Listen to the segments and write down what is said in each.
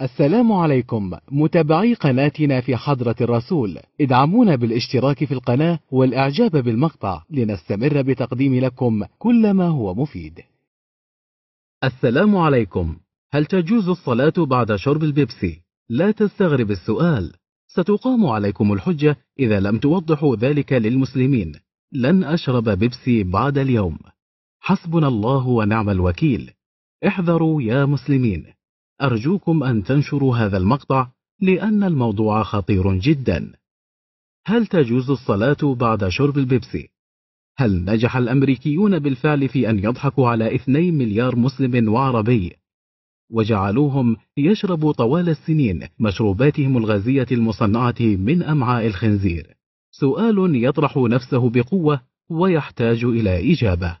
السلام عليكم متابعي قناتنا في حضرة الرسول ادعمونا بالاشتراك في القناة والاعجاب بالمقطع لنستمر بتقديم لكم كل ما هو مفيد السلام عليكم هل تجوز الصلاة بعد شرب البيبسي؟ لا تستغرب السؤال ستقام عليكم الحجة إذا لم توضحوا ذلك للمسلمين لن أشرب بيبسي بعد اليوم حسبنا الله ونعم الوكيل احذروا يا مسلمين أرجوكم أن تنشروا هذا المقطع لأن الموضوع خطير جدا. هل تجوز الصلاة بعد شرب البيبسي؟ هل نجح الأمريكيون بالفعل في أن يضحكوا على 2 مليار مسلم وعربي؟ وجعلوهم يشربوا طوال السنين مشروباتهم الغازية المصنعة من أمعاء الخنزير. سؤال يطرح نفسه بقوة ويحتاج إلى إجابة.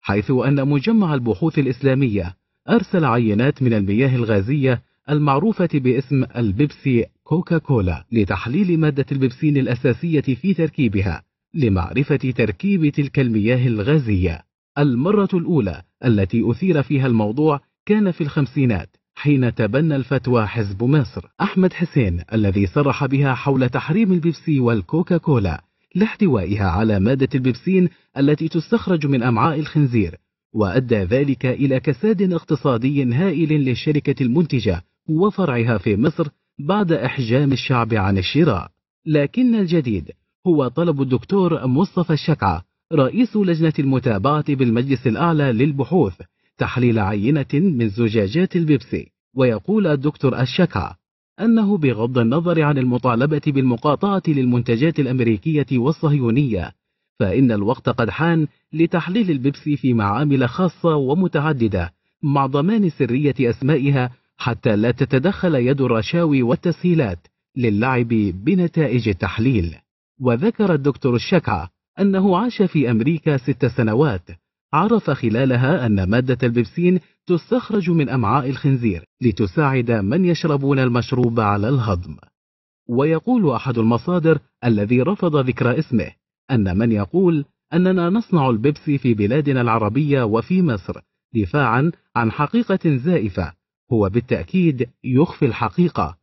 حيث أن مجمع البحوث الإسلامية أرسل عينات من المياه الغازية المعروفة باسم البيبسي كوكا كولا لتحليل مادة البيبسين الأساسية في تركيبها لمعرفة تركيب تلك المياه الغازية المرة الأولى التي أثير فيها الموضوع كان في الخمسينات حين تبنى الفتوى حزب مصر أحمد حسين الذي صرح بها حول تحريم البيبسي والكوكا كولا لاحتوائها على مادة البيبسين التي تستخرج من أمعاء الخنزير وأدى ذلك إلى كساد اقتصادي هائل للشركة المنتجة وفرعها في مصر بعد إحجام الشعب عن الشراء لكن الجديد هو طلب الدكتور مصطفى الشكعة رئيس لجنة المتابعة بالمجلس الأعلى للبحوث تحليل عينة من زجاجات البيبسي ويقول الدكتور الشكعة أنه بغض النظر عن المطالبة بالمقاطعة للمنتجات الأمريكية والصهيونية فإن الوقت قد حان لتحليل البيبسي في معامل خاصة ومتعددة مع ضمان سرية أسمائها حتى لا تتدخل يد الرشاوي والتسهيلات للعب بنتائج التحليل وذكر الدكتور الشكعة أنه عاش في أمريكا ست سنوات عرف خلالها أن مادة البيبسين تستخرج من أمعاء الخنزير لتساعد من يشربون المشروب على الهضم ويقول أحد المصادر الذي رفض ذكر اسمه أن من يقول أننا نصنع البيبسي في بلادنا العربية وفي مصر دفاعا عن حقيقة زائفة هو بالتأكيد يخفي الحقيقة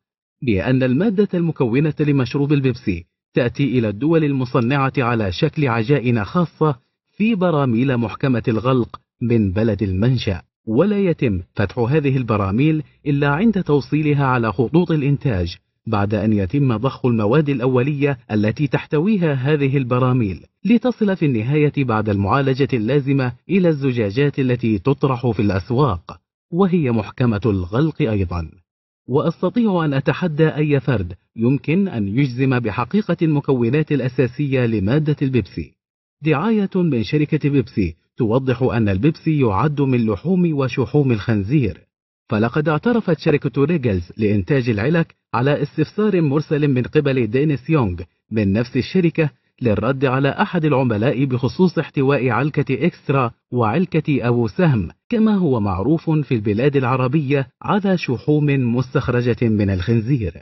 بأن المادة المكونة لمشروب البيبسي تأتي إلى الدول المصنعة على شكل عجائن خاصة في براميل محكمة الغلق من بلد المنشأ ولا يتم فتح هذه البراميل إلا عند توصيلها على خطوط الإنتاج بعد أن يتم ضخ المواد الأولية التي تحتويها هذه البراميل لتصل في النهاية بعد المعالجة اللازمة إلى الزجاجات التي تطرح في الأسواق وهي محكمة الغلق أيضا وأستطيع أن أتحدى أي فرد يمكن أن يجزم بحقيقة المكونات الأساسية لمادة البيبسي دعاية من شركة بيبسي توضح أن البيبسي يعد من لحوم وشحوم الخنزير فلقد اعترفت شركة ريجلز لإنتاج العلك على استفسار مرسل من قبل دينيس يونغ من نفس الشركة للرد على أحد العملاء بخصوص احتواء علكة إكسترا وعلكة أبو سهم كما هو معروف في البلاد العربية على شحوم مستخرجة من الخنزير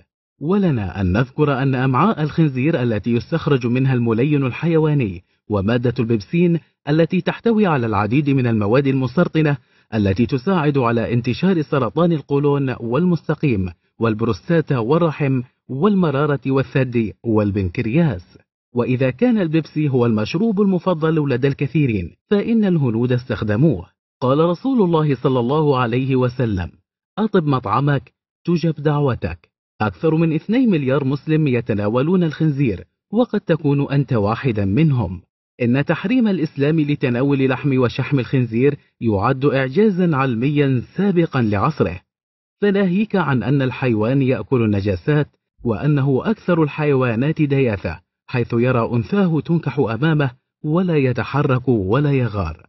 ولنا أن نذكر أن أمعاء الخنزير التي يستخرج منها الملين الحيواني ومادة البيبسين التي تحتوي على العديد من المواد المسرطنة التي تساعد على انتشار سرطان القولون والمستقيم والبروستاتا والرحم والمرارة والثدي والبنكرياس وإذا كان البيبسي هو المشروب المفضل لدى الكثيرين فإن الهنود استخدموه قال رسول الله صلى الله عليه وسلم أطب مطعمك تجب دعوتك أكثر من 2 مليار مسلم يتناولون الخنزير وقد تكون أنت واحدا منهم إن تحريم الإسلام لتناول لحم وشحم الخنزير يعد إعجازا علميا سابقا لعصره فناهيك عن أن الحيوان يأكل النجاسات وأنه أكثر الحيوانات دياثة حيث يرى أنثاه تنكح أمامه ولا يتحرك ولا يغار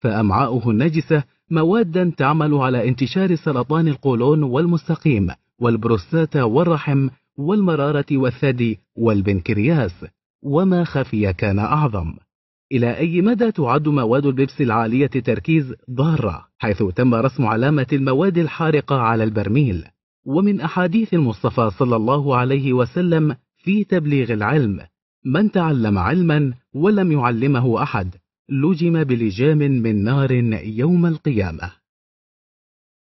فأمعاؤه النجسة مواد تعمل على انتشار سرطان القولون والمستقيم والبروستاتا والرحم والمرارة والثدي والبنكرياس وما خفي كان أعظم إلى أي مدى تعد مواد البيبسي العالية التركيز ضارة حيث تم رسم علامة المواد الحارقة على البرميل ومن أحاديث المصطفى صلى الله عليه وسلم في تبليغ العلم من تعلم علما ولم يعلمه أحد لجم بلجام من نار يوم القيامه